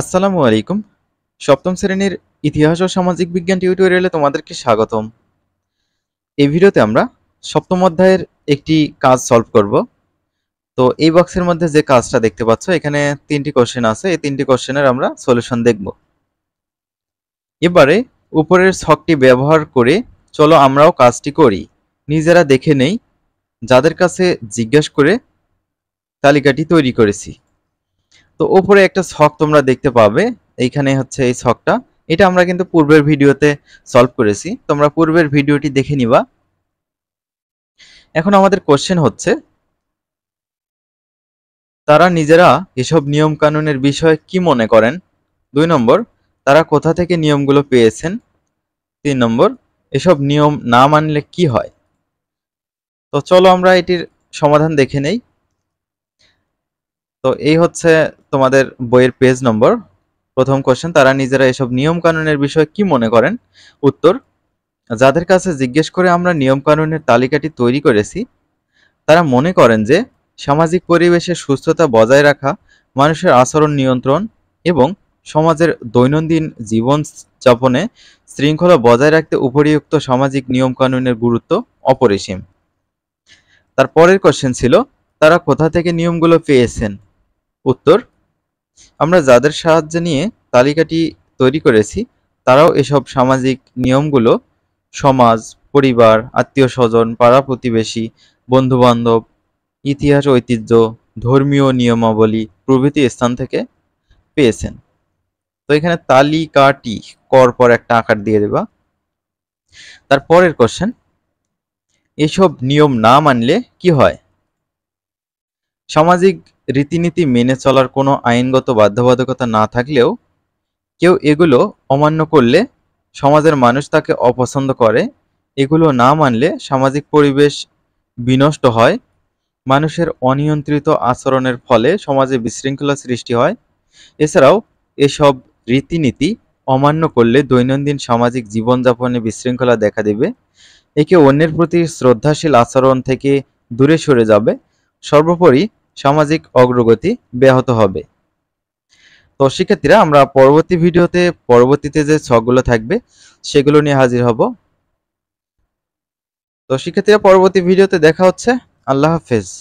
আসসালামু আলাইকুম সপ্তম শ্রেণীর ইতিহাস ও সামাজিক বিজ্ঞান টিউটোরিয়ালে তোমাদেরকে স্বাগতম এই ভিডিওতে আমরা সপ্তম অধ্যায়ের একটি কাজ সলভ করব তো এই বক্সের মধ্যে যে কাজটা দেখতে পাচ্ছ এখানে তিনটি কোশ্চেন আছে এই তিনটি কোশ্চেনের আমরা সলিউশন দেখব এবারে উপরের ছকটি ব্যবহার করে চলো আমরাও কাজটি করি নিজেরা দেখে নেই যাদের কাছে জিজ্ঞেস করে তালিকাটি তৈরি করেছি তো ওপরে একটা ছক তোমরা দেখতে পাবে এইখানে হচ্ছে এই ছকটা এটা আমরা কিন্তু পূর্বের ভিডিওতে সলভ করেছি তোমরা পূর্বের ভিডিওটি দেখে নিবা এখন আমাদের কোশ্চেন হচ্ছে তারা নিজেরা এসব নিয়ম কানুনের বিষয়ে কি মনে করেন দুই নম্বর তারা কোথা থেকে নিয়মগুলো পেয়েছেন তিন নম্বর এসব নিয়ম না মানলে কি হয় তো চলো আমরা এটির সমাধান দেখে নেই তো এই হচ্ছে তোমাদের বইয়ের পেজ নম্বর প্রথম কোশ্চেন তারা নিজেরা এসব নিয়মকানুনের বিষয়ে কি মনে করেন উত্তর যাদের কাছে জিজ্ঞেস করে আমরা নিয়মকানুনের তালিকাটি তৈরি করেছি তারা মনে করেন যে সামাজিক পরিবেশে সুস্থতা বজায় রাখা মানুষের আচরণ নিয়ন্ত্রণ এবং সমাজের দৈনন্দিন জীবন যাপনে শৃঙ্খলা বজায় রাখতে উপরিযুক্ত সামাজিক নিয়মকানুনের গুরুত্ব অপরিসীম তার পরের কোশ্চেন ছিল তারা কোথা থেকে নিয়মগুলো পেয়েছেন উত্তর আমরা যাদের সাহায্য নিয়ে তালিকাটি তৈরি করেছি তারাও এসব সামাজিক নিয়মগুলো সমাজ পরিবার আত্মীয় স্বজন পাড়া প্রতিবেশী বন্ধুবান্ধব ইতিহাস ঐতিহ্য ধর্মীয় নিয়মাবলী প্রভৃতি স্থান থেকে পেয়েছেন তো এখানে তালিকাটি কর পর একটা আকার দিয়ে দেবা তারপরের কোশ্চেন এসব নিয়ম না মানলে কি হয় সামাজিক রীতিনীতি মেনে চলার কোনো আইনগত বাধ্যবাধকতা না থাকলেও কেউ এগুলো অমান্য করলে সমাজের মানুষ তাকে অপছন্দ করে এগুলো না মানলে সামাজিক পরিবেশ বিনষ্ট হয় মানুষের অনিয়ন্ত্রিত আচরণের ফলে সমাজে বিশৃঙ্খলা সৃষ্টি হয় এছাড়াও এসব রীতিনীতি অমান্য করলে দৈনন্দিন সামাজিক জীবনযাপনে বিশৃঙ্খলা দেখা দেবে একে অন্যের প্রতি শ্রদ্ধাশীল আচরণ থেকে দূরে সরে যাবে সর্বোপরি সামাজিক অগ্রগতি ব্যাহত হবে তো শিক্ষার্থীরা আমরা পরবর্তী ভিডিওতে পরবর্তীতে যে ছকগুলো থাকবে সেগুলো নিয়ে হাজির হব তো শিক্ষার্থীরা পরবর্তী ভিডিওতে দেখা হচ্ছে আল্লাহ হাফেজ